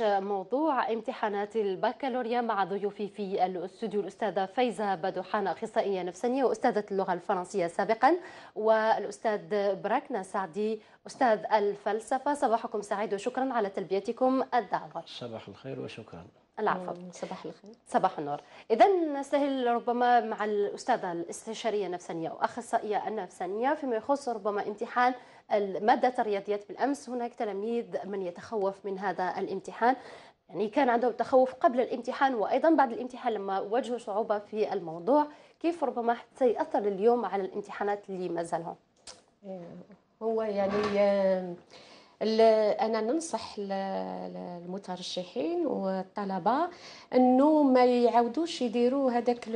موضوع امتحانات البكالوريا مع ضيوفي في الاستوديو الاستاذه فايزه بدوحان اخصائيه نفسانيه واستاذه اللغه الفرنسيه سابقا والاستاذ براكنا سعدي استاذ الفلسفه صباحكم سعيد وشكرا على تلبيتكم الدعوه صباح الخير وشكرا العفو صباح الخير صباح النور اذا نستهل ربما مع الاستاذه الاستشاريه النفسانيه واخصائيه النفسانيه فيما يخص ربما امتحان ماده الرياضيات بالامس هناك تلاميذ من يتخوف من هذا الامتحان يعني كان عندهم تخوف قبل الامتحان وايضا بعد الامتحان لما واجهوا صعوبه في الموضوع كيف ربما سيأثر اليوم على الامتحانات اللي زالهم هو يعني انا ننصح المترشحين والطلبه انه ما يعاودوش يديروا هذاك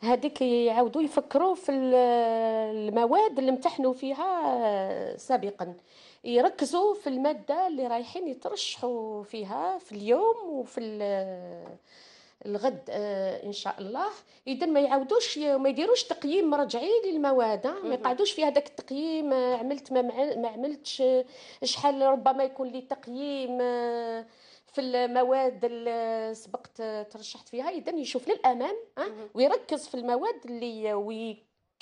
هذيك يعاودوا يفكروا في المواد اللي امتحنوا فيها سابقا يركزوا في الماده اللي رايحين يترشحوا فيها في اليوم وفي الغد آه، ان شاء الله اذا ما يعاودوش ما يديروش تقييم رجعي للمواد آه، ما يقعدوش في هذاك التقييم آه، عملت ما, ما عملتش شحال ربما يكون لي تقييم في المواد اللي سبقت ترشحت فيها اذا يشوف للامام ويركز في المواد اللي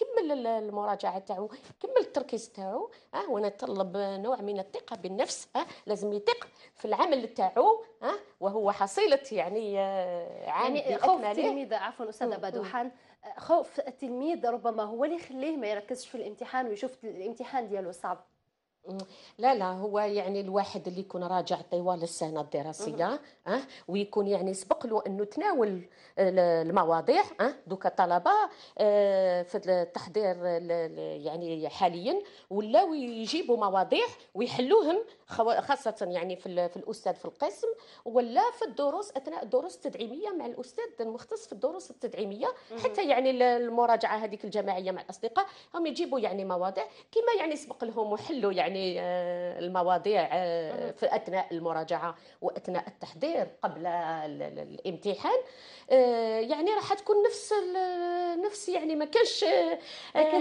كمل المراجعه تاعو كمل التركيز تاعو اه ونتطلب نوع من الثقه بالنفس اه لازم يثق في العمل تاعو اه وهو حصيله يعني آه يعني خوف التلميذ عفوا استاذه بدوحان خوف التلميذ ربما هو اللي يخليه ما يركزش في الامتحان ويشوف الامتحان ديالو صعب لا لا هو يعني الواحد اللي يكون راجع طوال السنه الدراسيه اه ويكون يعني سبق له انه تناول المواضيع اه دوكا الطلبه آه في التحضير يعني حاليا ولاو يجيبوا مواضيع ويحلوهم خاصه يعني في, في الاستاذ في القسم ولا في الدروس اثناء الدروس التدعيميه مع الاستاذ المختص في الدروس التدعيميه حتى يعني المراجعه هذيك الجماعيه مع الاصدقاء هم يجيبوا يعني مواضيع كما يعني سبق لهم وحلوا يعني آه، المواضيع آه، في اثناء المراجعه واثناء التحضير قبل الامتحان آه، يعني راح تكون نفس نفس يعني ما كانش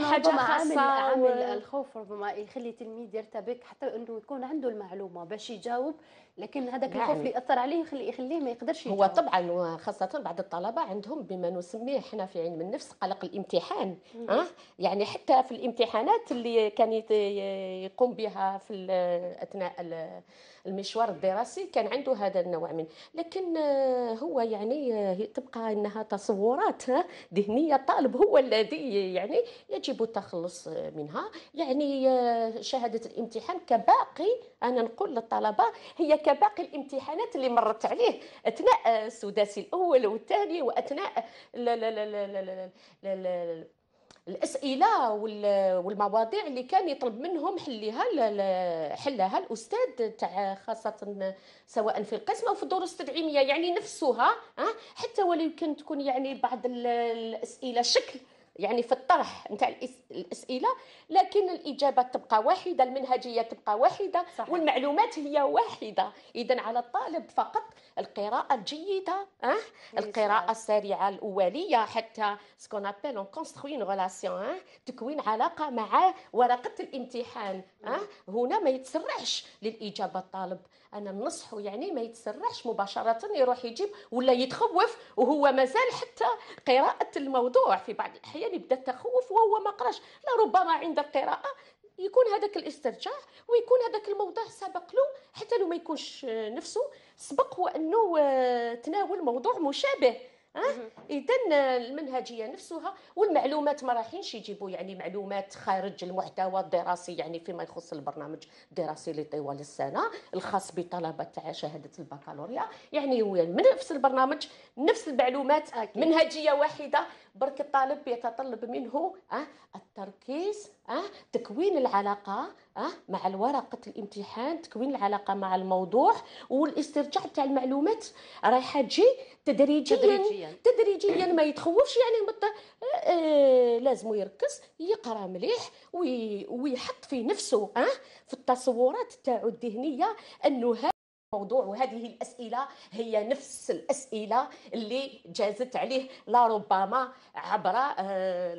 حاجه خاصه عامل, الخوف ربما يخلي التلميذ يرتبك حتى انه يكون عنده معلومه باش يجاوب لكن هذاك نعم. الخوف اللي يعني اثر عليه يخليه يخلي ما يقدرش هو طبعا وخاصه بعض الطلبه عندهم بما نسميه احنا في علم النفس قلق الامتحان أه؟ يعني حتى في الامتحانات اللي كان يقوم بها في اثناء المشوار الدراسي كان عنده هذا النوع من لكن آه، هو يعني آه، تبقى انها تصورات ذهنيه الطالب هو الذي يعني يجب التخلص منها يعني آه، شهاده الامتحان كباقي انا نقول للطلبه هي ك كباقي الامتحانات اللي مرت عليه اثناء السداسي الاول والثاني واثناء الاسئله والمواضيع اللي كان يطلب منهم حلها حلها الاستاذ تاع خاصه سواء في القسم او في الدروس التدعيميه يعني نفسها حتى ولو كان تكون يعني بعض الاسئله شكل يعني في الطرح نتاع الاسئله لكن الاجابه تبقى واحده المنهجيه تبقى واحده صحيح. والمعلومات هي واحده اذا على الطالب فقط القراءه الجيده أه؟ القراءه السريعه الاوليه حتى سكون ابل اون كونستروين اون أه؟ تكوين علاقه مع ورقه الامتحان أه؟ هنا ما يتسرعش للاجابه الطالب انا ننصحه يعني ما يتسرعش مباشره يروح يجيب ولا يتخوف وهو مازال حتى قراءه الموضوع في بعض الاحيان يبدا التخوف وهو ما قراش لا ربما عند القراءه يكون هذاك الاسترجاع ويكون هذاك الموضوع سبق له حتى لو ما يكونش نفسه سبق وانه آه، تناول موضوع مشابه اذا المنهجيه نفسها والمعلومات ما رايحينش يجيبوا يعني معلومات خارج المحتوى الدراسي يعني فيما يخص البرنامج الدراسي لطوال السنه الخاص بطلبه تاع شهاده البكالوريا يعني, يعني من نفس البرنامج نفس المعلومات منهجيه واحده برك الطالب يتطلب منه آه، التركيز آه، تكوين العلاقة آه، مع الورقة الامتحان تكوين العلاقة مع الموضوع والاسترجاع تاع المعلومات رايحة تجي تدريجيا تدريجيا, تدريجيا ما يتخوفش يعني لازم يركز يقرا مليح ويحط في نفسه في التصورات تاعو الذهنية أنه موضوع وهذه الاسئله هي نفس الاسئله اللي جازت عليه لربما عبر آه،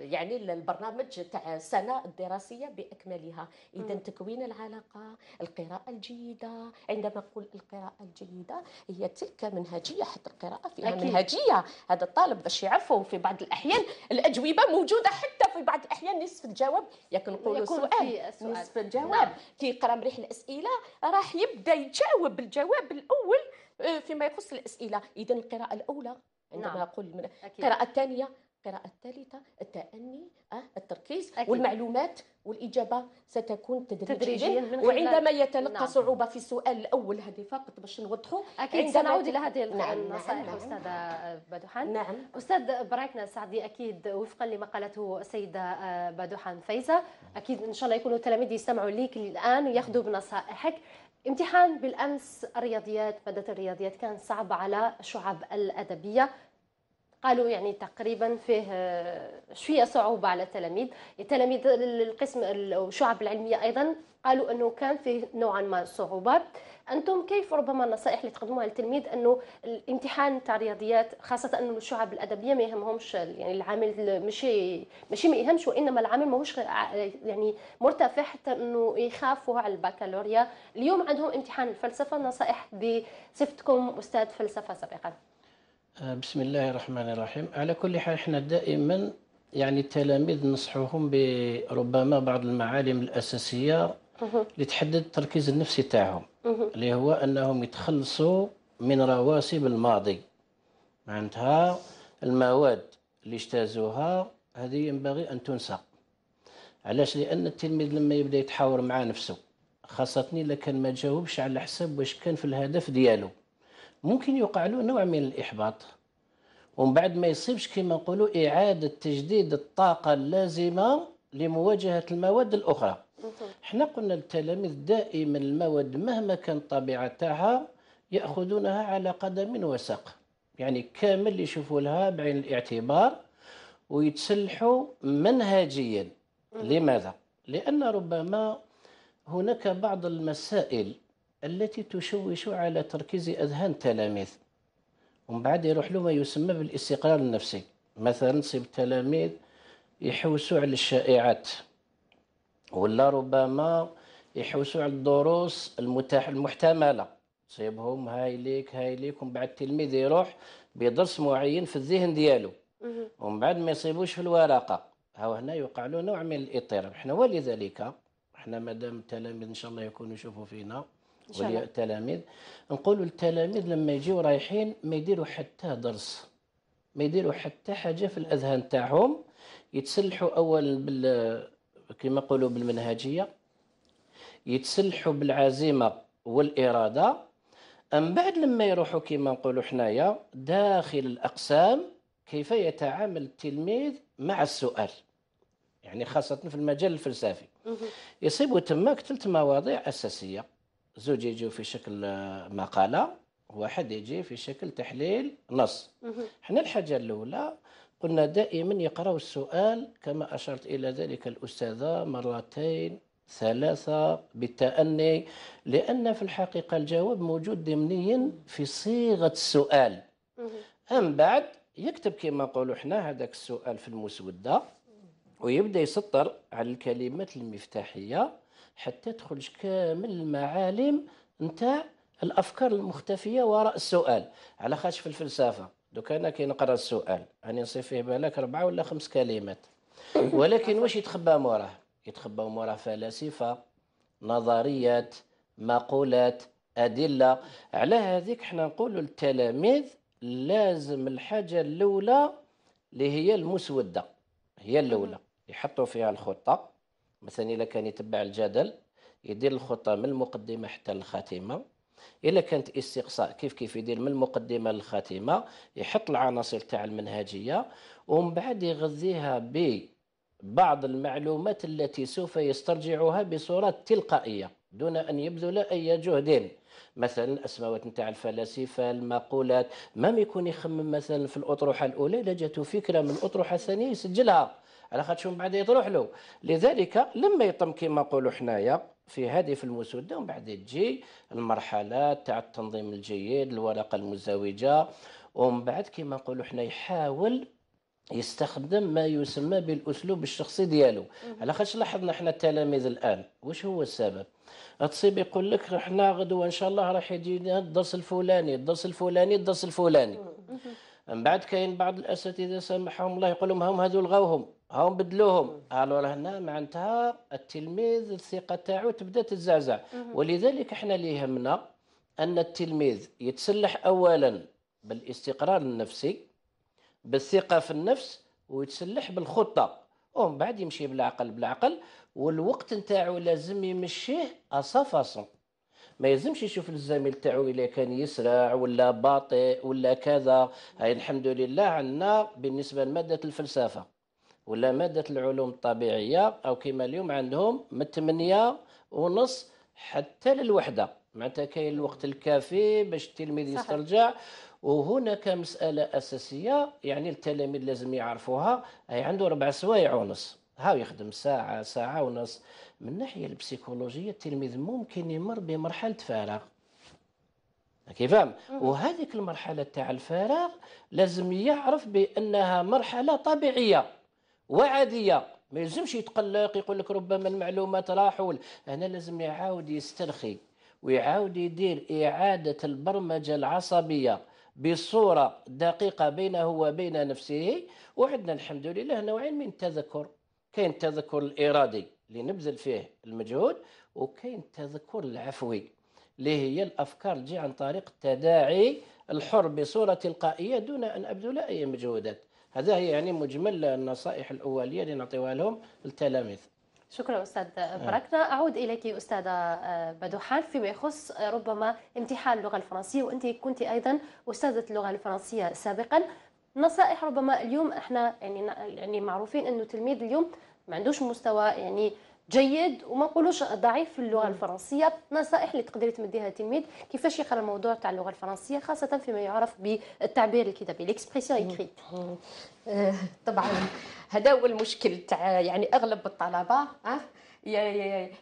يعني البرنامج تاع السنه الدراسيه باكملها اذا تكوين العلاقه القراءه الجيده عندما أقول القراءه الجيده هي تلك منهجيه حتى القراءه فيها أكيد. منهجيه هذا الطالب باش يعرفه في بعض الاحيان الاجوبه موجوده حتى في بعض الاحيان نصف الجواب ياك نقولوا سؤال نصف نعم. الجواب نعم. كي يقرا مليح الاسئله راح يبدا يجاوب بالجواب الاول آه، فيما يخص الاسئله اذا القراءه الاولى عندما نعم. اقول القراءه الثانيه القراءة الثالثة التأني آه، التركيز أكيد. والمعلومات والإجابة ستكون تدريجيا وعندما يتلقى نعم. صعوبة في السؤال الأول هذه فقط باش نوضحوا أكيد سنعود إلى هذه نعم، نعم، النصائح نعم. أستاذة بدوحان نعم. أستاذ براكنا السعدي أكيد وفقا لما قالته السيدة آه، بادوحان فايزة أكيد إن شاء الله يكونوا التلاميذ يستمعوا ليك الآن وياخذوا بنصائحك امتحان بالامس الرياضيات ماده الرياضيات كان صعب على شعب الادبيه قالوا يعني تقريبا فيه آه، شويه صعوبه على التلاميذ التلاميذ القسم الشعب العلميه ايضا قالوا انه كان فيه نوعا ما صعوبات انتم كيف ربما النصائح اللي تقدموها للتلميذ انه الامتحان تاع الرياضيات خاصه انه الشعب الادبيه ما يهمهمش يعني العامل ماشي ماشي ما يهمش وانما العامل ماهوش آه، يعني مرتفع حتى انه يخافوا على البكالوريا اليوم عندهم امتحان الفلسفه نصائح بصفتكم استاذ فلسفه سابقا بسم الله الرحمن الرحيم على كل حال احنا دائما يعني التلاميذ ننصحوهم بربما بعض المعالم الاساسيه لتحدد التركيز النفسي تاعهم اللي هو انهم يتخلصوا من رواسب الماضي معناتها المواد اللي اجتازوها هذه ينبغي ان تنسى علاش لان التلميذ لما يبدا يتحاور مع نفسه خاصة اذا كان ما جاوبش على حساب واش كان في الهدف ديالو ممكن يوقع له نوع من الإحباط ومن بعد ما يصيبش كما نقولوا إعادة تجديد الطاقة اللازمة لمواجهة المواد الأخرى احنا قلنا للتلاميذ دائما المواد مهما كان طبيعتها يأخذونها على قدم وساق يعني كامل يشوفوا لها بعين الاعتبار ويتسلحوا منهجيا لماذا؟ لأن ربما هناك بعض المسائل التي تشوش على تركيز اذهان التلاميذ ومن بعد يروح له ما يسمى بالاستقرار النفسي مثلا نصيب التلاميذ يحوسوا على الشائعات ولا ربما يحوسوا على الدروس المتاح المحتمله تصيبهم هاي ليك هاي ليك ومن بعد التلميذ يروح بدرس معين في الذهن ديالو ومن بعد ما يصيبوش في الورقه هاو هنا يوقع له نوع من الاضطراب حنا ولذلك حنا مادام التلاميذ ان شاء الله يكونوا يشوفوا فينا التلاميذ نقولوا التلاميذ لما يجيو رايحين ما يديروا حتى درس ما يديروا حتى حاجه في الاذهان تاعهم يتسلحوا اولا بال كما نقولوا بالمنهجيه يتسلحوا بالعزيمه والاراده من بعد لما يروحوا كما نقولوا حنايا داخل الاقسام كيف يتعامل التلميذ مع السؤال يعني خاصه في المجال الفلسفي يصيبوا تماك ثلاث مواضيع اساسيه زوج يجيو في شكل آه، مقالة واحد يجي في شكل تحليل نص احنا الحاجة الأولى قلنا دائما يقرأوا السؤال كما أشرت إلى ذلك الأستاذة مرتين ثلاثة بالتأني لأن في الحقيقة الجواب موجود ضمنيا في صيغة السؤال أم بعد يكتب كما نقولوا احنا هذاك السؤال في المسودة ويبدأ يسطر على الكلمات المفتاحية حتى تخرج كامل المعالم نتاع الافكار المختفيه وراء السؤال على خاطر في الفلسفه دوك انا كي نقرا السؤال راني نصيب فيه بالك اربعه ولا خمس كلمات ولكن واش يتخبى موراه يتخبى موراه فلاسفه نظريات مقولات ادله على هذيك احنا نقولوا للتلاميذ لازم الحاجه الاولى اللي هي المسوده هي الاولى يحطوا فيها الخطه مثلا الا كان يتبع الجدل يدير الخطه من المقدمه حتى الخاتمه الا كانت استقصاء كيف كيف يدير من المقدمه للخاتمه يحط العناصر تاع المنهجيه ومن بعد يغذيها ببعض المعلومات التي سوف يسترجعها بصوره تلقائيه دون ان يبذل اي جهد مثلا أسماوات نتاع الفلاسفه المقولات ما يكون يخمم مثلا في الاطروحه الاولى لجته جاته فكره من الاطروحه الثانيه يسجلها على خاطر من بعد يطروح له لذلك لما يطم كما نقولوا حنايا في هذه في المسودة ومن بعد تجي المرحلة تاع التنظيم الجيد الورقة المزوجة ومن بعد كما نقولوا حنا يحاول يستخدم ما يسمى بالاسلوب الشخصي ديالو على خاطر لاحظنا حنا التلاميذ الان واش هو السبب تصيب يقول لك احنا غدوه ان شاء الله راح يجينا الدرس الفلاني الدرس الفلاني الدرس الفلاني من بعد كاين بعض الاساتذه سامحهم الله يقول لهم هم هذو لغاوهم هم بدلوهم الو هنا معناتها التلميذ الثقه تاعو تبدا تتزعزع ولذلك احنا اللي يهمنا ان التلميذ يتسلح اولا بالاستقرار النفسي بالثقه في النفس ويتسلح بالخطه ومن بعد يمشي بالعقل بالعقل والوقت نتاعو لازم يمشيه اصافاسون ما يلزمش يشوف الزميل تاعو الا كان يسرع ولا باطئ ولا كذا هاي الحمد لله عندنا بالنسبه لماده الفلسفه ولا ماده العلوم الطبيعيه او كما اليوم عندهم من 8 ونص حتى للوحده معناتها كاين الوقت الكافي باش التلميذ يسترجع وهناك مسألة أساسية يعني التلاميذ لازم يعرفوها هي عنده ربع سوايع ونص هاو يخدم ساعة ساعة ونص من الناحيه البسيكولوجيه التلميذ ممكن يمر بمرحله فراغ كيفاهم وهذيك المرحله تاع الفراغ لازم يعرف بانها مرحله طبيعيه وعاديه ما يلزمش يتقلق يقول لك ربما المعلومات راحوا هنا لازم يعاود يسترخي ويعاود يدير اعاده البرمجه العصبيه بصوره دقيقه بينه وبين نفسه وعندنا الحمد لله نوعين من التذكر كاين التذكر الارادي اللي نبذل فيه المجهود وكاين التذكر العفوي اللي هي الافكار تجي عن طريق التداعي الحر بصوره تلقائيه دون ان ابذل اي مجهودات هذا هي يعني مجمل النصائح الاوليه اللي نعطيها لهم للتلاميذ شكرا استاذ آه. بركنا اعود اليك استاذه آه، بدوحان فيما يخص ربما امتحان اللغه الفرنسيه وانت كنت ايضا استاذه اللغه الفرنسيه سابقا نصائح ربما اليوم احنا يعني يعني معروفين انه تلميذ اليوم ما عندوش مستوى يعني جيد وما نقولوش ضعيف في اللغه الفرنسيه نصائح اللي تقدري تمديها للتلميذ كيفاش يقرا الموضوع تاع اللغه الفرنسيه خاصه فيما يعرف بالتعبير الكتابي ليكسبريسيون ايكريت آه، طبعا هذا هو المشكل تاع يعني اغلب الطلبه أه؟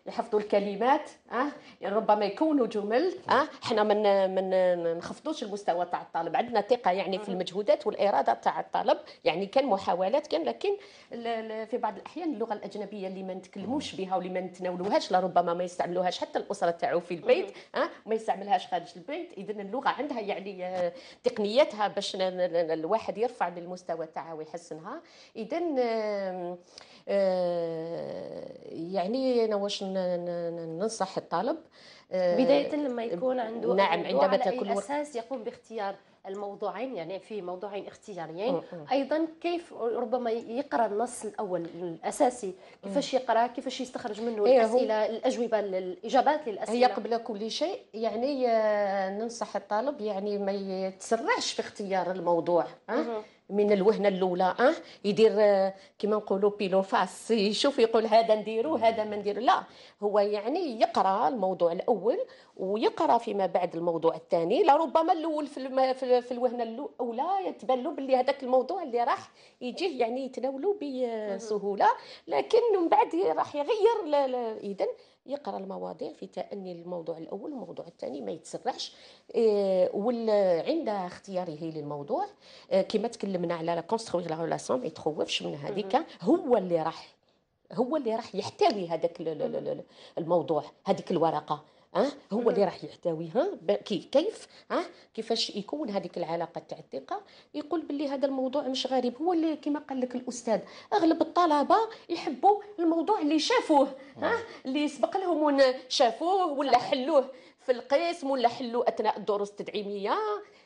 يحفظوا الكلمات اه يعني ربما يكونوا جمل اه حنا من من نخفضوش المستوى تاع الطالب عندنا ثقه يعني في المجهودات والاراده تاع الطالب يعني كان محاولات كان لكن في بعض الاحيان اللغه الاجنبيه اللي ما نتكلموش بها واللي ما نتناولوهاش لربما ما يستعملوهاش حتى الاسره تاعو في البيت اه ما يستعملهاش خارج البيت اذا اللغه عندها يعني آه، تقنياتها باش الواحد يرفع للمستوى المستوى تاعها ويحسنها اذا آه، يعني اللي انا واش ننصح الطالب آه، بدايه لما يكون عنده نعم عندما تكون على اساس يقوم باختيار الموضوعين يعني في موضوعين اختياريين ايضا كيف ربما يقرا النص الاول الاساسي كيفاش يقرا كيفاش يستخرج منه إيه، الاسئله الاجوبه الاجابات للاسئله هي قبل كل شيء يعني آه، ننصح الطالب يعني ما يتسرعش في اختيار الموضوع أه؟ من الوهنه الاولى اه يدير آه، كما نقولوا بيلون فاس يشوف يقول هذا نديرو هذا ما نديرو لا هو يعني يقرا الموضوع الاول ويقرا فيما بعد الموضوع الثاني لربما الاول في, في, في الوهنه الاولى يتبان له باللي هذاك الموضوع اللي راح يجيه يعني يتناولوا بسهوله آه، لكن من بعد راح يغير اذا يقرا المواضيع في تأني الموضوع الأول والموضوع الثاني ما يتسرعش إيه، وعند اختياره للموضوع إيه، كما تكلمنا على لا كونستروير لا ريلاسيون ما يتخوفش من هذيك هو اللي راح هو اللي راح يحتوي هذاك الموضوع هذيك الورقه أه؟ هو اللي راح يحتويها كيف كيف أه؟ كيفاش يكون هذيك العلاقه تاع الثقه يقول باللي هذا الموضوع مش غريب هو اللي كما قال لك الاستاذ اغلب الطلبه يحبوا الموضوع اللي شافوه أه؟ اللي سبق لهم شافوه ولا حلوه في القسم ولا حلوه اثناء الدروس التدعيميه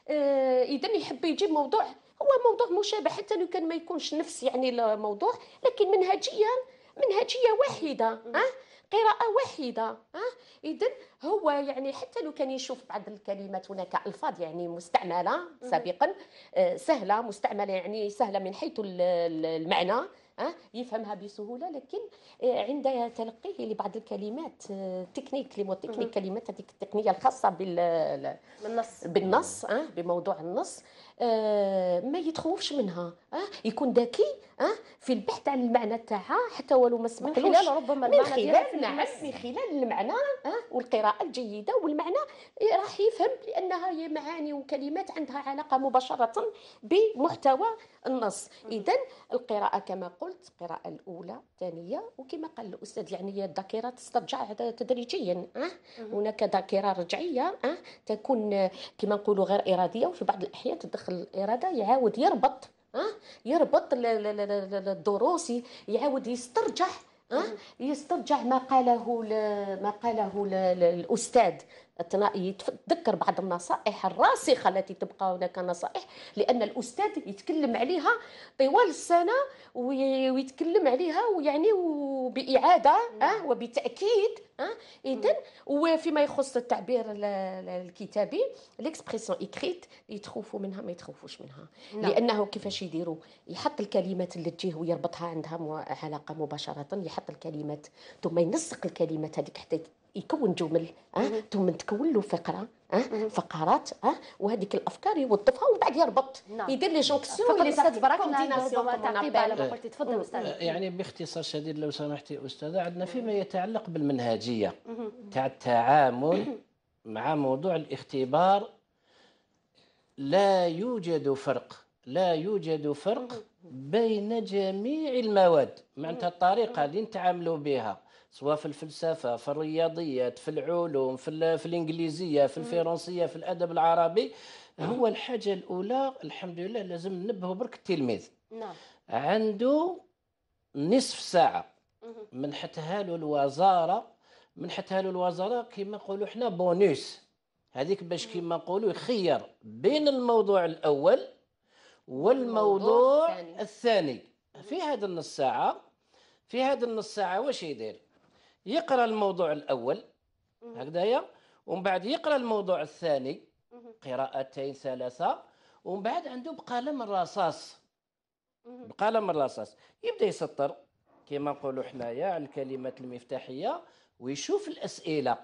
أه اذا يحب يجيب موضوع هو موضوع مشابه حتى لو كان ما يكونش نفس يعني الموضوع لكن منهجيا منهجيه واحده أه؟ قراءه واحده أه؟ اذا هو يعني حتى لو كان يشوف بعض الكلمات هناك الفاظ يعني مستعمله سابقا آه، سهله مستعمله يعني سهله من حيث المعنى آه؟ يفهمها بسهوله لكن آه، عند تلقيه لبعض الكلمات تكنيك لي تكنيك كلمات هذيك التقنيه الخاصه بالنص بالنص بالنص بموضوع النص آه، ما يتخوفش منها أه؟ يكون ذكي أه؟ في البحث عن المعنى تاعها حتى ولو ما سمعتوش من خلال ربما المعنى من خلال نعم من خلال المعنى أه؟, آه. والقراءة الجيدة والمعنى إيه، راح يفهم لأنها هي معاني وكلمات عندها علاقة مباشرة بمحتوى النص إذا القراءة كما قلت القراءة الأولى الثانية وكما قال الأستاذ يعني الذاكرة تسترجع تدريجيا أه؟ هناك ذاكرة رجعية أه؟ تكون كما نقولوا غير إرادية وفي بعض الأحيان تدخل الاراده يعاود يربط أه؟ يربط الدروس يعاود يسترجع أه؟ يسترجع ما قاله ما قاله الاستاذ يتذكر بعض النصائح الراسخه التي تبقى هناك نصائح لان الاستاذ يتكلم عليها طوال السنه ويتكلم عليها ويعني باعاده أه وبتاكيد أه اذا وفيما يخص التعبير الكتابي ليكسبريسيون اكريت يتخوفوا منها ما يتخوفوش منها نعم. لانه كيفاش يديروا يحط الكلمات اللي تجيه ويربطها عندها علاقه مباشره يحط الكلمات ثم ينسق الكلمات هذيك حتى يكون جمل أه؟ ثم تكون له فقره أه؟ فقرات أه؟ وهذيك الافكار يوظفها ومن بعد يربط نعم. يدير لي جونكسيون كسيون نعم. اللي استاذ برك تعقيب على ما قلتي تفضل استاذ يعني باختصار شديد لو سمحتي استاذه عندنا فيما يتعلق بالمنهجيه تاع التعامل مع موضوع الاختبار لا يوجد فرق لا يوجد فرق بين جميع المواد معناتها الطريقه اللي نتعاملوا بها سواء في الفلسفة في الرياضيات في العلوم في, في الإنجليزية في الفرنسية في الأدب العربي هو الحاجة الأولى الحمد لله لازم ننبهه برك التلميذ نعم عنده نصف ساعة منحتها له الوزارة منحتها له الوزارة كما نقولوا احنا بونوس هذيك باش كما نقولوا يخير بين الموضوع الأول والموضوع الثاني في هذا النص ساعة في هذا النص ساعة واش يدير؟ يقرا الموضوع الاول هكذايا ومن بعد يقرا الموضوع الثاني قراءتين ثلاثه ومن بعد عنده بقلم الرصاص بقلم الرصاص يبدا يسطر كما نقولوا حنايا على الكلمات المفتاحيه ويشوف الاسئله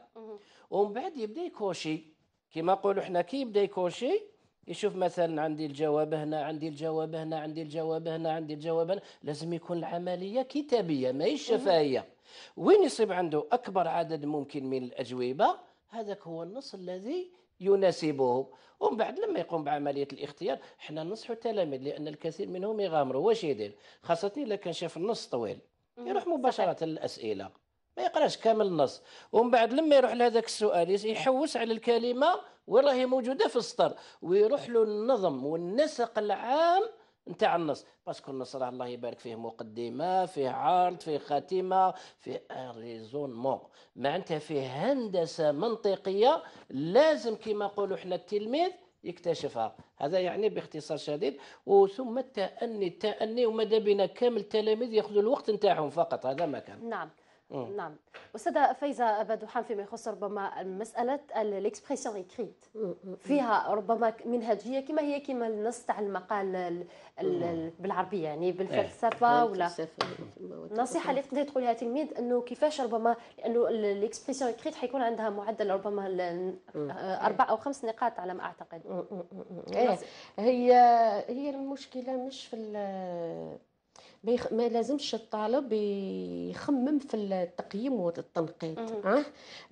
ومن بعد يبدا يكوشي كما نقولوا حنا كي يبدا يكوشي يشوف مثلا عندي الجواب هنا عندي الجواب هنا عندي الجواب هنا عندي الجواب هنا لازم يكون العمليه كتابيه ماهيش شفهيه وين يصيب عنده أكبر عدد ممكن من الأجوبة هذاك هو النص الذي يناسبه ومن بعد لما يقوم بعمليه الاختيار حنا ننصح التلاميذ لان الكثير منهم يغامروا واش يدير خاصه الا كان شاف النص طويل يروح مباشره للاسئله ما يقراش كامل النص ومن بعد لما يروح لهذاك السؤال يحوس على الكلمه وراهي موجوده في السطر ويروح له النظم والنسق العام نتاع النص باسكو النص راه الله يبارك فيه مقدمه فيه عرض فيه خاتمه فيه ريزونمون معناتها فيه هندسه منطقيه لازم كيما نقولوا حنا التلميذ يكتشفها هذا يعني باختصار شديد وثم التأني التأني وماذا بنا كامل التلاميذ ياخذوا الوقت نتاعهم فقط هذا ما كان نعم نعم أستاذة فايزة بدوحان فيما يخص ربما مسألة الإكسبريسيون ايكريت فيها ربما منهجية كما هي كما النص تاع المقال بالعربية يعني بالفلسفة إيه. ولا النصيحة إيه. اللي تقدر تقولها تلميذ أنه كيفاش ربما لأنه الإكسبريسيون ايكريت حيكون عندها معدل ربما أربع أو خمس نقاط على ما أعتقد إيه. هي هي المشكلة مش في بيخ... ما لازمش الطالب يخمم في التقييم والتنقيط اه؟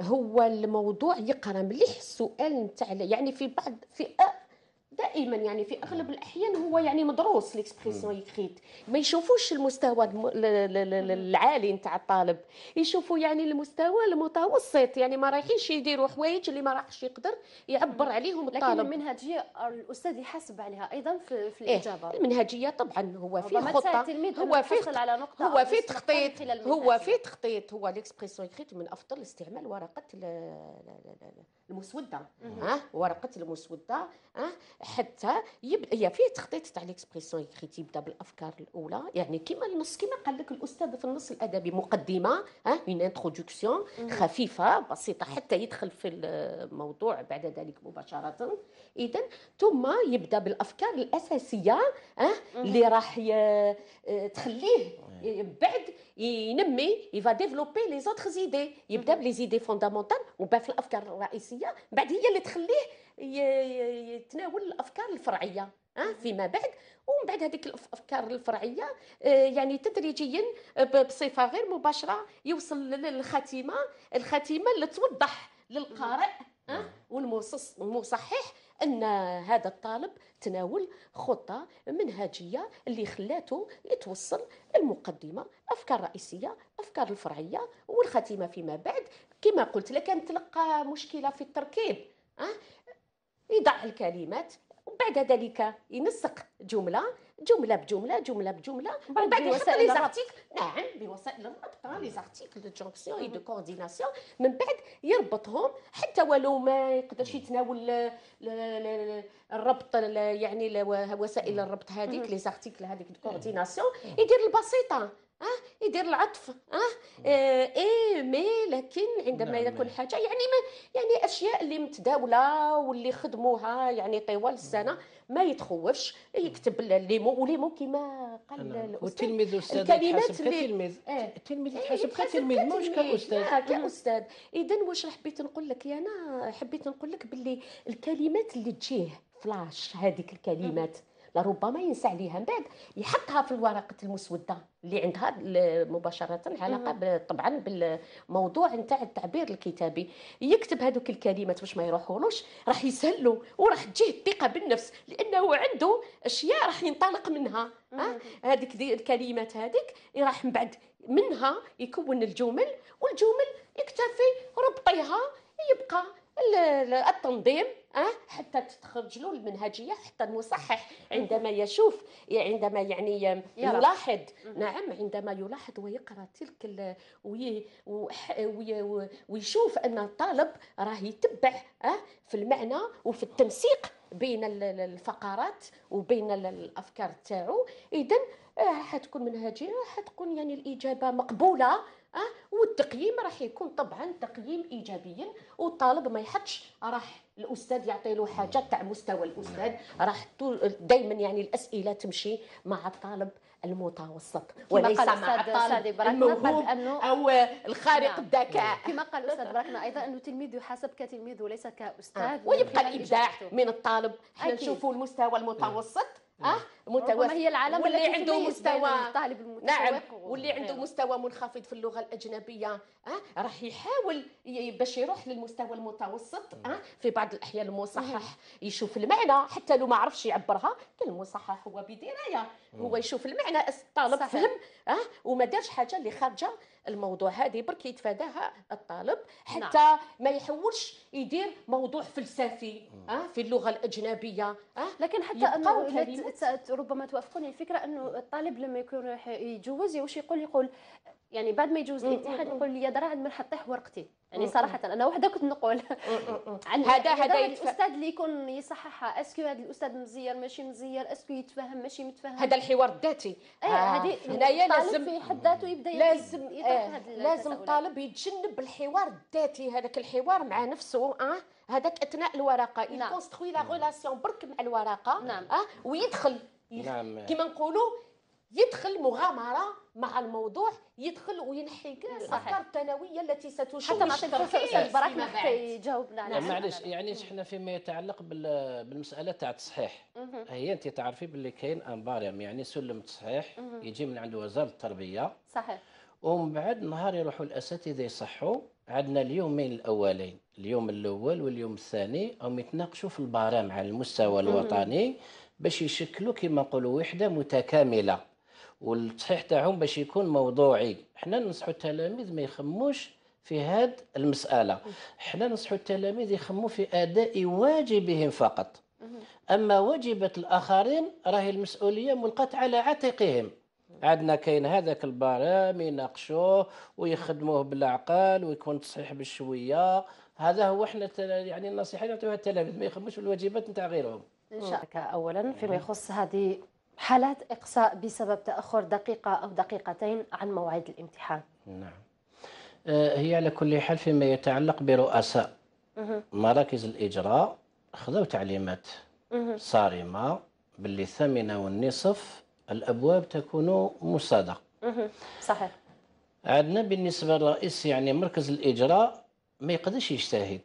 هو الموضوع يقرا مليح السؤال نتاع يعني في بعض في دائما يعني في اغلب الاحيان هو يعني مدروس ليكسبريسيون يكريت ما يشوفوش المستوى العالي نتاع الطالب يشوفوا يعني المستوى المتوسط يعني ما رايحينش يديروا حوايج اللي ما راحش يقدر يعبر عليهم الطالب لكن المنهجيه الاستاذ يحاسب عليها ايضا في, في إيه، الاجابه إيه المنهجيه طبعا هو في خطه هو في على نقطة هو في تخطيط هو في تخطيط هو ليكسبريسيون يكريت من افضل استعمال ورقه لا لا لا لا المسوده ها ورقه المسوده ها حتى يبدا هي فيه تخطيط تاع ليكسبريسيون اكريت يبدا بالافكار الاولى يعني كما النص كما قال لك الاستاذ في النص الادبي مقدمه ها اون انتروداكسيون خفيفه بسيطه حتى يدخل في الموضوع بعد ذلك مباشره اذا ثم يبدا بالافكار الاساسيه ها اللي راح آه، تخليه بعد ينمي يفا ديفلوبي لي زوتر زيدي يبدا بلي زيدي فوندامونتال وبعد في الافكار الرئيسيه السياسيه بعد هي اللي تخليه يتناول الافكار الفرعيه أه فيما بعد ومن بعد هذيك الافكار الفرعيه آه، يعني تدريجيا آه، بصفه غير مباشره يوصل للخاتمه الخاتمه اللي توضح للقارئ أه والمصحح ان هذا الطالب تناول خطه منهجيه اللي خلاته يتوصل المقدمه افكار رئيسيه افكار الفرعيه والخاتمه فيما بعد كما قلت لك تلقى مشكله في التركيب أه؟ يضع الكلمات وبعد ذلك ينسق جمله جمله بجمله جمله بجمله ومن بعد يحط لي زارتيك نعم بوسائل الربط آه، لي زارتيك دو جونكسيون اي دو كورديناسيون من بعد يربطهم حتى ولو ما يقدرش يتناول الربط يعني وسائل الربط هذيك لي زارتيك هذيك دو كورديناسيون يدير البسيطه اه يدير العطف اه, آه، اي مي لكن عندما نعم. يكون نعم. حاجه يعني ما يعني اشياء اللي متداوله واللي خدموها يعني طوال السنه ما يتخوفش يكتب الليمو وليمو كما قال نعم. الاستاذ والتلميذ استاذ الكلمات اللي كتلميذ آه. التلميذ يتحاسب إيه، كتلميذ مش كاستاذ آه كاستاذ اذا واش حبيت نقول لك انا حبيت نقول لك باللي الكلمات اللي تجيه فلاش هذيك الكلمات مم. لربما ينسى عليها من بعد يحطها في الورقه المسوده اللي عندها مباشره علاقه طبعا بالموضوع نتاع التعبير الكتابي يكتب هذوك الكلمات باش ما يروحولوش راح يسهلو وراح تجيه الثقه بالنفس لانه عنده اشياء راح ينطلق منها هذيك الكلمات هذيك راح من بعد منها يكون الجمل والجمل يكتفي ربطيها يبقى التنظيم أه؟ حتى تخرج له المنهجية حتى المصحح عندما يشوف عندما يعني يلاحظ نعم عندما يلاحظ ويقرأ تلك ويشوف أن الطالب راه يتبع أه؟ في المعنى وفي التنسيق بين الفقرات وبين الأفكار تاعو إذا آه، حتكون منهجية حتكون يعني الإجابة مقبولة اه والتقييم راح يكون طبعا تقييم ايجابيا والطالب ما يحطش راح الاستاذ يعطي له حاجه تاع مستوى الاستاذ راح دائما يعني الاسئله تمشي مع الطالب المتوسط وليس مع الطالب الموهوب او الخارق نعم. الذكاء كما قال الاستاذ بركنا ايضا انه التلميذ يحاسب كتلميذ وليس كاستاذ آه. ويبقى الابداع من الطالب احنا نشوفوا المستوى المتوسط اه نعم. متوسط هي العالم واللي عنده مستوى الطالب نعم واللي عنده مستوى منخفض في اللغه الاجنبيه اه راح يحاول باش يروح للمستوى المتوسط اه في بعض الاحيان المصحح يشوف المعنى حتى لو ما عرفش يعبرها المصحح هو بدرايه هو يشوف المعنى الطالب فهم اه وما دارش حاجه اللي خارجه الموضوع هذه برك يتفاداها الطالب نعم. حتى نعم. ما يحولش يدير موضوع فلسفي أه في اللغه الاجنبيه أه لكن حتى انه ربما توافقوني الفكره انه الطالب لما يكون يجوز واش يقول يقول يعني بعد ما يجوز الاتحاد يقول لي يا درا عندما ما نحطيح ورقتي يعني صراحه انا وحده كنت نقول هذا هذا الاستاذ اللي يكون يصححها اسكو هذا الاستاذ مزير ماشي مزير اسكو يتفهم ماشي متفهم هذا الحوار الذاتي إيه، آه. هذه هنايا لازم في حد ذاته يبدا لازم إيه، لازم الطالب يتجنب الحوار الذاتي هذاك الحوار مع نفسه اه هذاك اثناء الورقه يكونستخوي لا غولاسيون برك مع الورقه نعم اه ويدخل نعم كيما نقولوا يدخل مغامره مع الموضوع يدخل وينحي كاع الافكار الثانويه التي ستشوش حتى نعطيك فرصه براك حتى يجاوبنا على يعني نعم. معلش يعني احنا فيما يتعلق بالمساله تاع التصحيح هي انت تعرفي باللي كاين انباريم يعني سلم تصحيح يجي من عند وزاره التربيه صحيح ومن بعد نهار يروحوا الاساتذه يصحوا عندنا اليومين الاولين اليوم الاول واليوم الثاني هم يتناقشوا في البرامج على المستوى الوطني باش يشكلوا كما نقولوا وحده متكامله والتصحيح تاعهم باش يكون موضوعي حنا ننصحوا التلاميذ ما يخموش في هذه المسألة حنا ننصحوا التلاميذ يخموا في أداء واجبهم فقط أما واجبة الآخرين راهي المسؤولية ملقاه على عاتقهم عندنا كاين هذاك البرام يناقشوه ويخدموه بالعقل ويكون تصحيح بالشويه هذا هو احنا يعني النصيحه اللي نعطيوها التلاميذ ما يخموش بالواجبات نتاع غيرهم ان شاء الله اولا فيما يخص هذه حالات إقصاء بسبب تأخر دقيقة أو دقيقتين عن موعد الامتحان نعم آه، هي على كل حال فيما يتعلق برؤساء مراكز الإجراء خذوا تعليمات صارمة باللي الثامنة والنصف الأبواب تكون مصادقة صحيح عندنا بالنسبة للرئيس يعني مركز الإجراء ما يقدرش يجتهد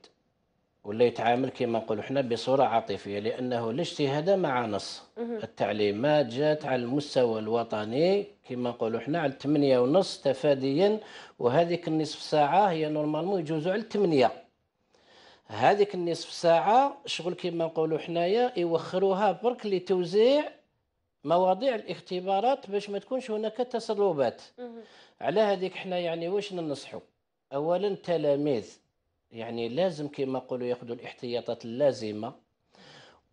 ولا يتعامل كما نقولوا احنا بصوره عاطفيه لانه لا اجتهاد مع نص التعليمات جات على المستوى الوطني كما نقولوا احنا على 8 ونص تفاديا وهذيك النصف ساعه هي نورمالمون يجوز على 8 هذيك النصف ساعه شغل كما نقولوا حنايا يوخروها برك لتوزيع مواضيع الاختبارات باش ما تكونش هناك تصلبات على هذيك حنا يعني واش ننصحوا اولا التلاميذ يعني لازم كما نقولوا ياخذوا الاحتياطات اللازمه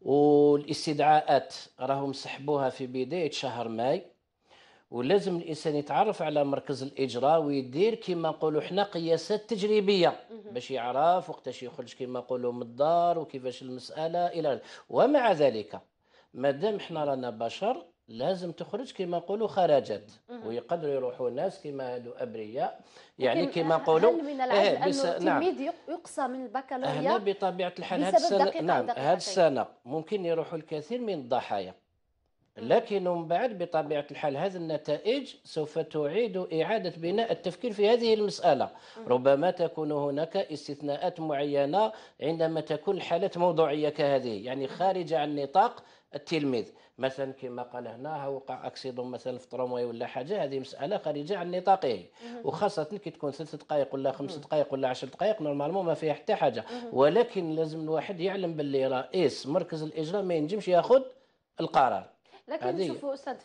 والاستدعاءات راهم سحبوها في بدايه شهر ماي ولازم الانسان يتعرف على مركز الاجراء ويدير كما نقولوا حنا قياسات تجريبيه باش يعرف وقتاش يخرج كما نقولوا من الدار وكيفاش المساله الى ومع ذلك ما دام حنا رانا بشر لازم تخرج كما يقولوا خرجت ويقدروا يروحوا الناس كما هادو ابرياء يعني أه، كما يقولوا من إيه بس نعم يقصى من البكالوريا هنا بطبيعه الحال هذه السنه نعم هذه السنه ممكن يروحوا الكثير من الضحايا لكن من بعد بطبيعه الحال هذه النتائج سوف تعيد اعاده بناء التفكير في هذه المساله ربما تكون هناك استثناءات معينه عندما تكون الحالات موضوعيه كهذه يعني خارجه عن نطاق التلميذ مثلا كما قال هنا وقع اكسيدون مثلا في ترامواي ولا حاجه هذه مساله خارجه عن نطاقه وخاصه كي تكون ثلاث دقائق ولا خمس دقائق ولا عشر دقائق نورمالمون ما فيها حتى حاجه ولكن لازم الواحد يعلم باللي رئيس مركز الاجراء ما ينجمش ياخذ القرار لكن شوفوا استاذ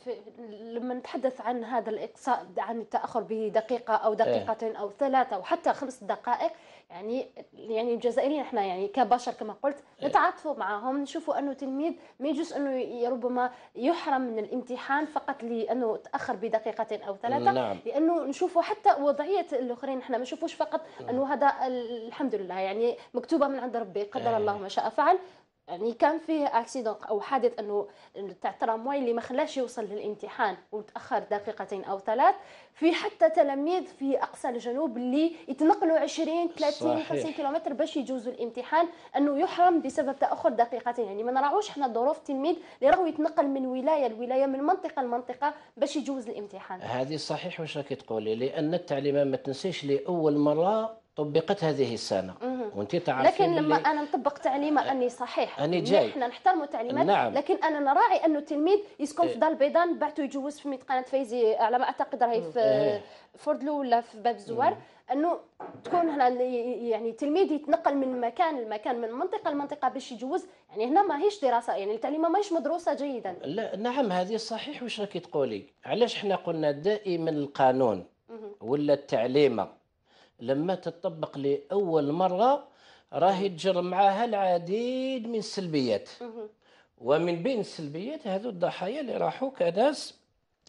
لما نتحدث عن هذا الاقصاء عن التاخر بدقيقه او إيه. دقيقتين او ثلاثه وحتى خمس دقائق يعني يعني الجزائريين احنا يعني كبشر كما قلت إيه. نتعاطفوا معهم نشوفوا انه تلميذ ما يجوز انه ربما يحرم من الامتحان فقط لانه تاخر بدقيقتين او ثلاثه نعم. لانه نشوفوا حتى وضعيه الاخرين احنا ما نشوفوش فقط نعم. انه هذا الحمد لله يعني مكتوبه من عند ربي قدر إيه. الله ما شاء فعل يعني كان فيه اكسيدون او حادث انه تاع الترامواي اللي ما خلاش يوصل للامتحان وتاخر دقيقتين او ثلاث في حتى تلاميذ في اقصى الجنوب اللي يتنقلوا 20 30 50 كيلومتر باش يجوزوا الامتحان انه يحرم بسبب تاخر دقيقتين يعني ما نراعوش حنا ظروف التلميذ اللي راهو يتنقل من ولايه لولايه من منطقه لمنطقه باش يجوز الامتحان هذه صحيح واش راكي تقولي لان التعليم ما تنسيش لاول مره طبقت هذه السنة وانت تعرفين لكن لما أنا نطبق أ... أني صحيح أني جاي نحن نحترموا التعليمات نعم. لكن أنا نراعي أنه التلميذ يسكن في إيه. دار البيضاء بعته يجوز في ميت فايزي على ما أعتقد راهي في إيه. فوردلو ولا في باب الزوار انه تكون هنا يعني التلميذ يتنقل من مكان لمكان من منطقه لمنطقه باش يجوز يعني هنا ماهيش دراسه يعني التعليمه ماهيش مدروسه جيدا لا نعم هذه صحيح واش راكي تقولي علاش حنا قلنا دائما القانون ولا التعليمه لما تطبق لاول مره راهي تجر معها العديد من السلبيات ومن بين السلبيات هذو الضحايا اللي راحوا كناس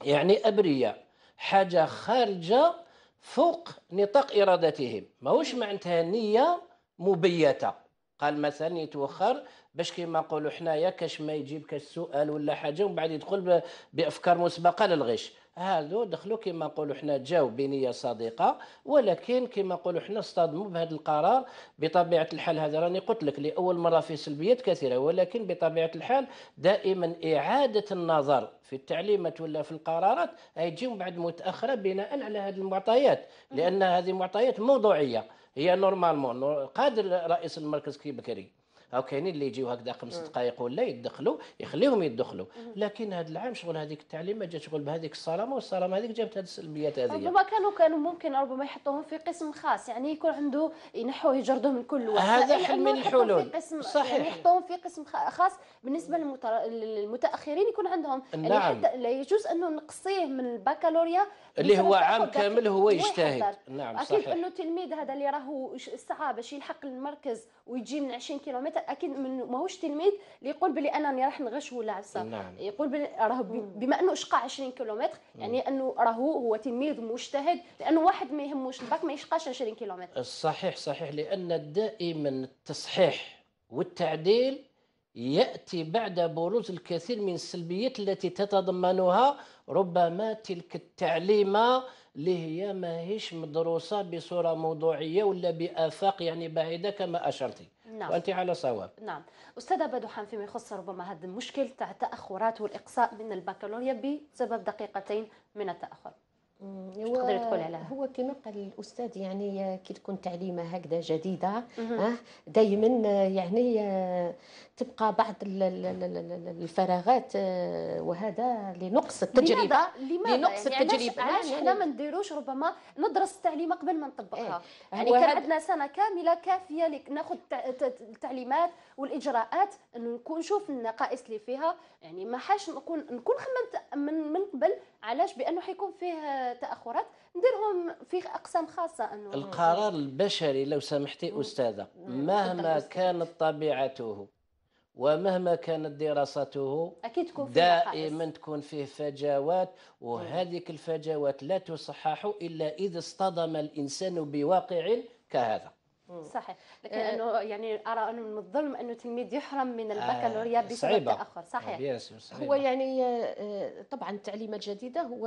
يعني ابرياء حاجه خارجه فوق نطاق ارادتهم ماهوش معناتها نيه مبيته قال مثلا يتوخر باش كيما نقولوا حنايا كاش ما يجيب كاش سؤال ولا حاجه ومن بعد يدخل بافكار مسبقه للغش هادو دخلوا كما نقولوا حنا جاو بنيه صادقه ولكن كما نقولوا حنا اصطدموا بهذا القرار بطبيعه الحال هذا راني قلت لك لاول مره في سلبيات كثيره ولكن بطبيعه الحال دائما اعاده النظر في التعليمات ولا في القرارات هيجيو بعد متاخره بناء على هذه المعطيات لان هذه معطيات موضوعيه هي نورمالمون قادر رئيس المركز كي بكري او كاينين اللي يجيو هكذا خمس دقائق ولا يدخلوا يخليهم يدخلوا لكن هذا العام شغل هذيك التعليم ما جات شغل بهذيك الصرامه والصرامه هذيك جابت هذه السلبيات هذه ربما كانوا كانوا ممكن ربما يحطوهم في قسم خاص يعني يكون عنده ينحوه يجردوا من كل واحد هذا يعني حل من الحلول صحيح يعني يحطوهم في قسم خاص بالنسبه للمتاخرين يكون عندهم يعني نعم. يعني حتى لا يجوز انه نقصيه من البكالوريا اللي هو عام كامل هو يجتهد نعم صحيح اكيد انه التلميذ هذا اللي راهو ساعه باش يلحق المركز ويجي من 20 كيلومتر اكيد ماهوش تلميذ اللي يقول بلي انا راح نغش ولا عصا نعم. يقول بلي راه بما انه شقى 20 كيلومتر يعني انه راهو هو تلميذ مجتهد لانه واحد ما يهموش الباك ما يشقاش 20 كيلومتر صحيح صحيح لان دائما التصحيح والتعديل ياتي بعد بروز الكثير من السلبيات التي تتضمنها ربما تلك التعليمه اللي هي ماهيش مدروسه بصوره موضوعيه ولا بافاق يعني بعيده كما اشرتي نعم. وانت على صواب نعم استاذه بدو حان فيما يخص ربما هذا المشكل تاع التاخرات والاقصاء من البكالوريا بسبب دقيقتين من التاخر هو تقدر تقول عليها هو كما قال الاستاذ يعني كي تكون تعليمه هكذا جديده دائما يعني تبقى بعض الفراغات وهذا لنقص التجربه لماذا؟ لماذا؟ لنقص يعني التجربه علاش يعني حنا ما نديروش ربما ندرس التعليمه قبل ما نطبقها إيه. يعني كان عندنا سنه كامله كافيه لك ناخذ التعليمات والاجراءات نكون نشوف النقائص اللي فيها يعني ما حاش نكون نكون خمنت من من قبل علاش بانه حيكون فيه تاخرات نديرهم في اقسام خاصه انه القرار البشري لو سمحتي استاذه مهما كانت طبيعته ومهما كانت دراسته أكيد تكون فيه دائما حائز. تكون فيه فجوات وهذه الفجوات لا تصحح إلا إذا اصطدم الإنسان بواقع كهذا صحيح لكن آه، انه يعني ارى انه من الظلم انه التلميذ يحرم من البكالوريا آه بسبب تاخر صحيح هو يعني آه، طبعا التعليمات الجديده هو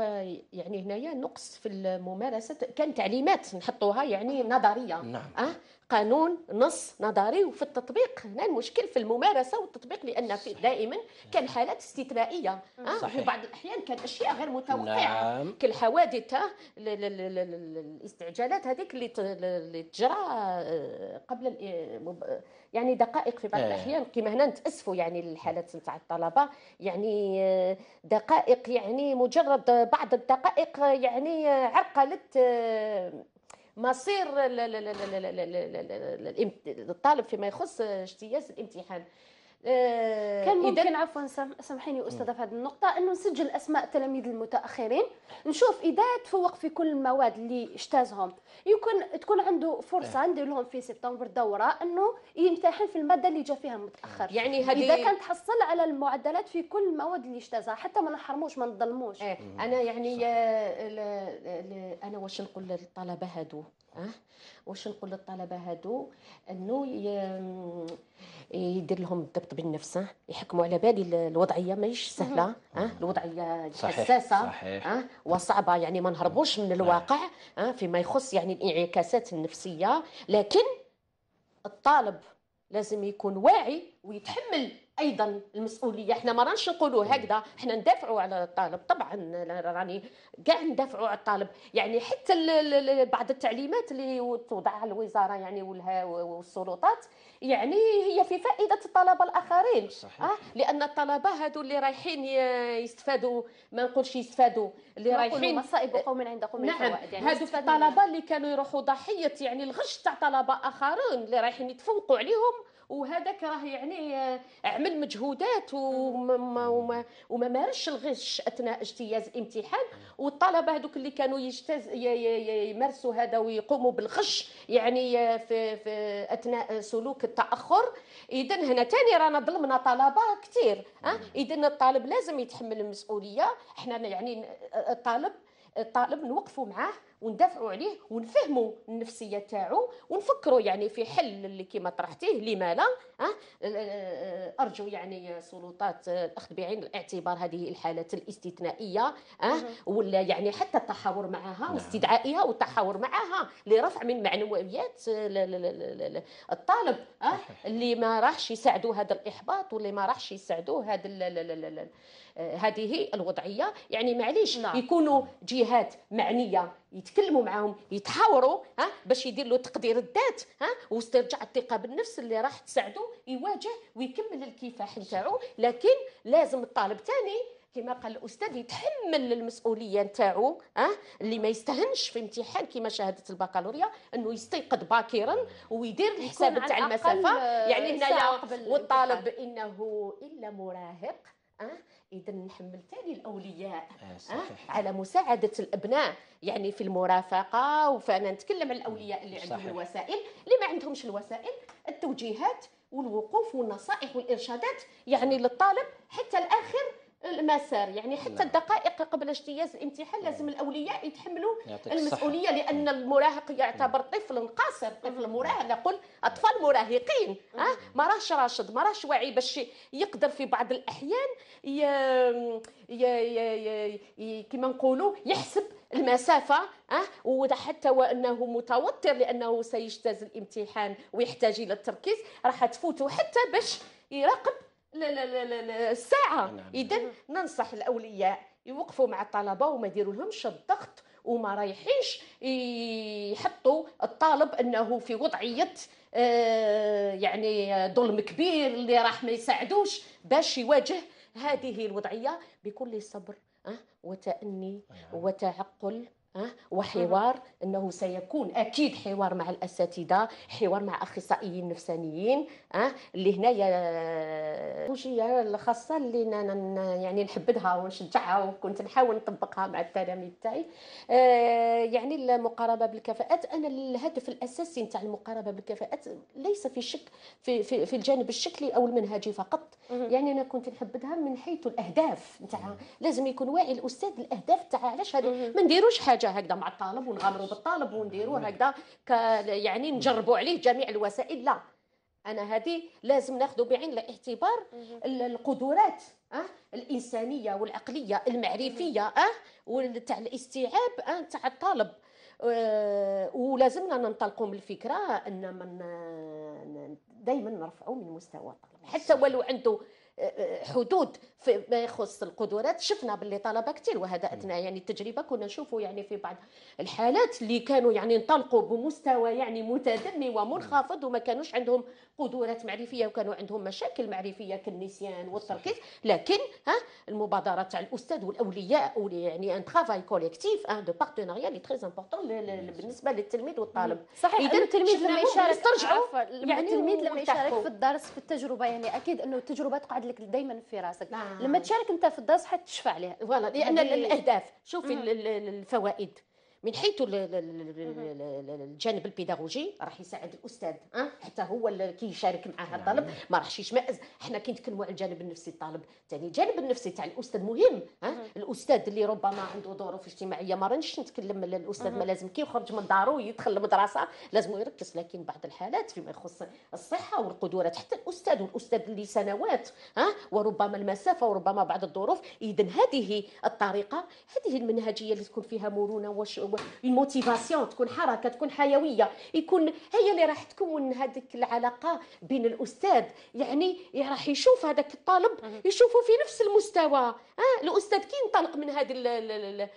يعني هنايا نقص في الممارسه كان تعليمات نحطوها يعني نظريه نعم. أه قانون نص نظري وفي التطبيق هنا المشكل في الممارسه والتطبيق لان في دائما كان حالات استثنائيه آه؟ في بعض الاحيان كان اشياء غير متوقعه نعم. كالحوادث آه، الاستعجالات هذيك اللي تجرى آه، قبل يعني دقائق في بعض إيه. الاحيان كما هنا نتاسفوا يعني الحالات نتاع الطلبه يعني دقائق يعني مجرد بعض الدقائق يعني عرقلت مصير الطالب فيما يخص اجتياز الامتحان آه، كان ممكن عفوا سامحيني استاذه في هذه النقطه انه نسجل اسماء التلاميذ المتاخرين نشوف اذا تفوق في كل المواد اللي اجتازهم يكون تكون عنده فرصه إيه. ندير لهم في سبتمبر دوره انه يمتحن في الماده اللي جا فيها متاخر يعني هذه اذا كان تحصل على المعدلات في كل المواد اللي اجتازها حتى ما نحرموش ما نظلموش إيه. انا يعني آه، انا واش نقول للطلبه هادو أه؟ واش نقول للطلبه هادو انه يدير لهم الضبط بالنفس نفسه أه؟ يحكموا على بالي الوضعيه ماهيش سهله أه؟ الوضعيه صحيح. حساسه صحيح. أه؟ وصعبه يعني ما نهربوش من الواقع أه؟ فيما يخص يعني الانعكاسات النفسيه لكن الطالب لازم يكون واعي ويتحمل ايضا المسؤوليه احنا ما رانش نقولوا هكذا احنا ندافعوا على الطالب طبعا راني كاع ندافعوا على الطالب يعني حتى بعض التعليمات اللي توضعها الوزاره يعني والسلطات يعني هي في فائده الطلبه الاخرين صحيح. آه؟ لان الطلبه هادو اللي رايحين يستفادوا ما نقولش يستفادوا اللي رايحين مصائب قوم عند قوم نعم يعني هادو الطلبه اللي كانوا يروحوا ضحيه يعني الغش تاع طلبه اخرين اللي رايحين يتفوقوا عليهم وهذاك راه يعني آه، عمل مجهودات وما, وما, وما مارش الغش اثناء اجتياز الامتحان والطلبه هذوك اللي كانوا يجتاز يمارسوا هذا ويقوموا بالغش يعني آه، في, في اثناء سلوك التاخر اذا هنا ثاني رانا ظلمنا طلبه كثير أه؟ اذا الطالب لازم يتحمل المسؤوليه احنا يعني آه، الطالب الطالب نوقفوا معاه وندافعوا عليه ونفهموا النفسيه تاعو ونفكروا يعني في حل اللي كما طرحتيه لما لا أه،, أه،, أه؟ ارجو يعني سلطات الاخذ بعين الاعتبار هذه الحالات الاستثنائيه أه؟ ولا يعني حتى التحاور معها نعم. واستدعائها والتحاور معها لرفع من معنويات الطالب أه؟ اللي ما راحش يساعدوا هذا الاحباط واللي ما راحش يساعدوا هذا هذه الوضعيه يعني معليش نعم. يكونوا جهات معنيه يتكلموا معاهم يتحاوروا ها باش يدير له تقدير الذات ها واسترجاع الثقه بالنفس اللي راح تساعده يواجه ويكمل الكفاح نتاعو لكن لازم الطالب ثاني كما قال الاستاذ يتحمل المسؤوليه نتاعو اه اللي ما يستهنش في امتحان كما شهاده البكالوريا انه يستيقظ باكرا ويدير الحساب نتاع المسافه يعني هنايا والطالب انه الا مراهق أه؟ اذا نحمل ثاني الاولياء أه؟ على مساعده الابناء يعني في المرافقه وفانا نتكلم على الاولياء اللي عندهم صحيح. الوسائل اللي ما عندهمش الوسائل التوجيهات والوقوف والنصائح والارشادات يعني للطالب حتى الاخر المسار يعني حتى نعم. الدقائق قبل اجتياز الامتحان نعم. لازم الاولياء يتحملوا المسؤوليه لان المراهق يعتبر طفل قاصر طفل نعم. مراهق نقول اطفال مراهقين ها ما راهش راشد ما راهش واعي باش يقدر في بعض الاحيان ي... ي... ي... ي... كما نقولوا يحسب المسافة أه؟ وحتى وأنه متوتر لأنه سيجتاز الامتحان ويحتاج إلى التركيز راح تفوته حتى باش يراقب لا لا لا لا, الساعه نعم، نعم. اذا ننصح الاولياء يوقفوا مع الطلبه وما يديروا لهمش الضغط وما رايحينش يحطوا الطالب انه في وضعيه آه، يعني ظلم كبير اللي راح ما يساعدوش باش يواجه هذه الوضعيه بكل صبر آه، وتأني نعم. وتعقل وحوار انه سيكون اكيد حوار مع الاساتذه حوار مع اخصائيين نفسانيين اللي هنايا الوجيه الخاصه اللي أنا يعني نحبذها ونشجعها وكنت نحاول نطبقها مع التلاميذ تاعي آه، يعني المقاربه بالكفاءات انا الهدف الاساسي نتاع المقاربه بالكفاءات ليس في شك في, في, في الجانب الشكلي او المنهجي فقط يعني انا كنت نحبذها من حيث الاهداف نتاعها لازم يكون واعي الاستاذ الاهداف تاعها علاش هذه ما نديروش حاجه نتناجى هكذا مع الطالب ونغامروا بالطالب ونديروه هكذا يعني نجربوا عليه جميع الوسائل لا انا هذه لازم ناخذ بعين الاعتبار القدرات أه؟ الانسانيه والعقليه المعرفيه أه؟ تاع الاستيعاب أه؟ تاع الطالب أه ولازمنا ننطلقوا من الفكره ان من دائما نرفعوا من مستوى الطالب حتى ولو عنده حدود فيما يخص القدرات شفنا باللي طلبه كثير وهذا اثناء يعني التجربه كنا نشوفوا يعني في بعض الحالات اللي كانوا يعني انطلقوا بمستوى يعني متدني ومنخفض وما كانوش عندهم قدرات معرفيه وكانوا عندهم مشاكل معرفيه كالنسيان والتركيز لكن ها المبادره تاع الاستاذ والاولياء يعني ان ترافاي كوليكتيف ان دو بارتنيريا لي تري امبورطون بالنسبه للتلميذ والطالب صحيح اذا التلميذ لما يشارك استرجعوا يعني التلميذ لما يشارك في الدرس في التجربه يعني اكيد انه التجربه تقعد لك دائما في راسك نعم. لما تشارك انت في الدرس حتشفع عليها فوالا لان الاهداف شوفي الفوائد من حيث الجانب البيداغوجي راح يساعد الاستاذ أه؟ حتى هو كيشارك معاه الطالب نعم. ما راحش يشمئز حنا كنتكلموا على الجانب النفسي الطالب ثاني الجانب النفسي تاع الاستاذ مهم أه؟ الاستاذ اللي ربما عنده ظروف اجتماعيه ما رانيش نتكلم الاستاذ ما لازم كي يخرج من دارو ويدخل المدرسه لازم يركز لكن بعض الحالات فيما يخص الصحه والقدرات حتى الاستاذ والاستاذ اللي سنوات أه؟ وربما المسافه وربما بعض الظروف اذا هذه الطريقه هذه المنهجيه اللي تكون فيها مرونه وش الموتيفاسيون تكون حركه تكون حيويه يكون هي اللي راح تكون هذيك العلاقه بين الاستاذ يعني راح يشوف هذاك الطالب يشوفه في نفس المستوى ها آه، الاستاذ كي ينطلق من هذه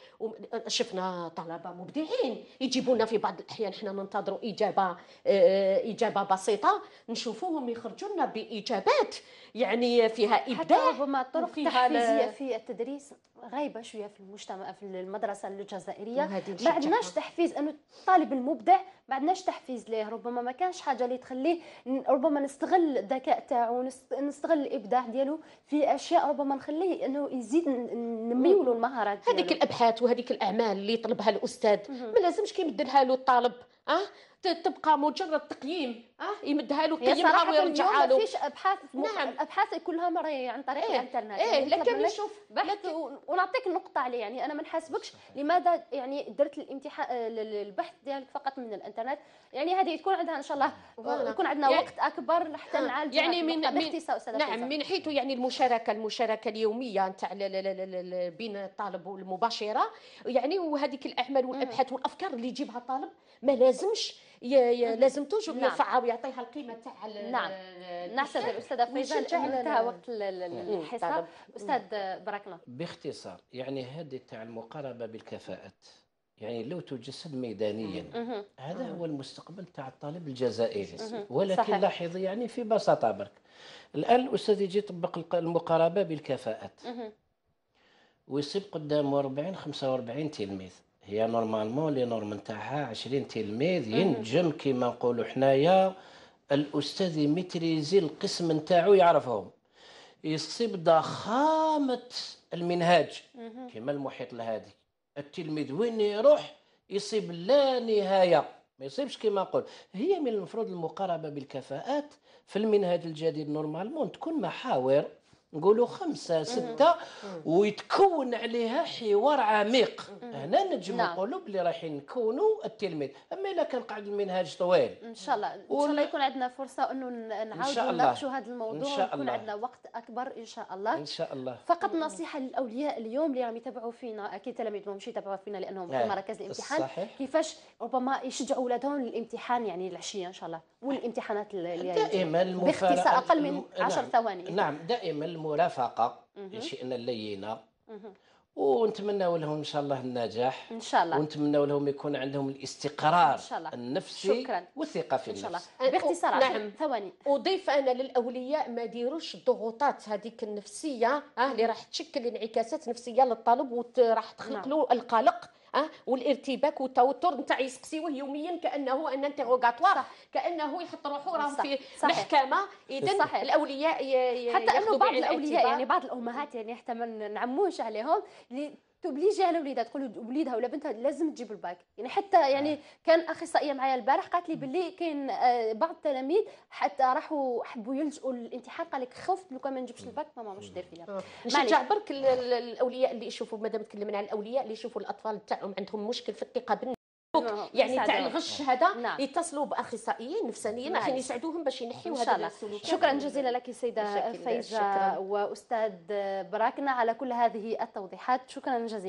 شفنا طلبه مبدعين يجيبونا في بعض الاحيان حنا ننتظروا اجابه آه، اجابه بسيطه نشوفوهم يخرجوا لنا باجابات يعني فيها ابداع حتى ربما الطرق التحفيزيه في التدريس غايبه شويه في المجتمع في المدرسه الجزائريه ما عندناش تحفيز انه الطالب المبدع ما عندناش تحفيز ليه ربما ما كانش حاجه اللي تخليه ربما نستغل الذكاء تاعو نستغل الابداع ديالو في اشياء ربما نخليه انه يزيد نميو له المهارات هذيك الابحاث وهذيك الاعمال اللي يطلبها الاستاذ ما لازمش كيمدلها له الطالب اه تبقى مجرد تقييم اه يمدها له يقيمها ويرجعها له ما فيش ابحاث نعم ابحاث كلها مرية عن طريق إيه؟ الانترنت ايه يعني لكن نشوف بحث لكن... ونعطيك النقطه عليه يعني انا ما نحاسبكش لماذا يعني درت الامتحان البحث آه، ديالك فقط من الانترنت يعني هذه تكون عندها ان شاء الله يكون عندنا يعني... وقت اكبر حتى آه، نعالج يعني من, من... نعم من حيث يعني المشاركه المشاركه اليوميه نتاع بين الطالب والمباشره يعني وهذيك الاعمال والابحاث والافكار اللي يجيبها الطالب ما لازمش لازم توجد نعم. يرفعها ويعطيها القيمه تاع نعم نعتذر استاذه فيزان انتهى وقت الحصه استاذ الله باختصار يعني هذه تاع المقاربه بالكفاءات يعني لو تجسد ميدانيا هذا هو المستقبل تاع الطالب الجزائري ولكن لاحظ يعني في بساطه برك الان الاستاذ يجي يطبق المقاربه بالكفاءات ويصيب قدامه 40 45 تلميذ هي نورمالمون لي نورم نتاعها 20 تلميذ ينجم كيما نقولوا حنايا الاستاذ يميتريزي القسم نتاعو يعرفهم يصيب ضخامه المنهاج كيما المحيط الهادي التلميذ وين يروح يصيب لا نهايه ما يصيبش كيما نقول هي من المفروض المقاربه بالكفاءات في المنهاج الجديد نورمالمون تكون محاور نقولوا خمسة ستة ويتكون عليها حوار عميق هنا نجم نعم. نقولوا بلي رايحين نكونوا التلميذ اما الا كان قاعد المنهج طويل ان شاء الله ان شاء الله يكون عندنا فرصه انه نعاودوا نناقشوا هذا الموضوع ويكون عندنا وقت اكبر ان شاء الله ان شاء الله فقط نصيحه للاولياء اليوم اللي راهم يتابعوا فينا اكيد تلاميذهم مش يتابعوا فينا لانهم آه، في مراكز الامتحان صحيح. كيفاش ربما يشجعوا اولادهم للامتحان يعني العشيه ان شاء الله والامتحانات اللي دائما باختصار اقل من 10 نعم. ثواني نعم دائما المرافقه ان شئنا اللينه ونتمناو لهم ان شاء الله النجاح ان شاء الله ونتمناو لهم يكون عندهم الاستقرار إن شاء الله. النفسي شكرا. والثقه في إن شاء الله. النفس باختصار نعم ثواني اضيف انا للاولياء ما ديروش الضغوطات هذيك النفسيه اه اللي راح تشكل انعكاسات نفسيه للطالب وراح تخلق نعم. له القلق أه؟ والارتباك والتوتر نتاع يسقسيوه يوميا كانه ان انتروغاتوار كانه يحط روحو راه في محكمه اذا الاولياء حتى انه بعض الاولياء يعني بعض الامهات يعني حتى ما نعموش عليهم توبليجي على وليدها تقول وليدها ولا بنتها لازم تجيب الباك يعني حتى يعني كان اخصائيه معايا البارح قالت لي باللي كاين آه، بعض التلاميذ حتى راحوا حبوا يلجؤوا للانتحار قال لك خفت لو كان ما نجيبش الباك ماما واش دير فيا نشجع برك الاولياء اللي يشوفوا مادام تكلمنا على الاولياء اللي يشوفوا الاطفال تاعهم عندهم مشكل في الثقه آه، يعني تاع الغش هذا نعم. يتصلوا باخصائيين نفسانيين عشان نعم. يساعدوهم باش ينحيوا هذا السلوك شكرا جزيلا لك سيده فايزه واستاذ براكنا على كل هذه التوضيحات شكرا جزيلا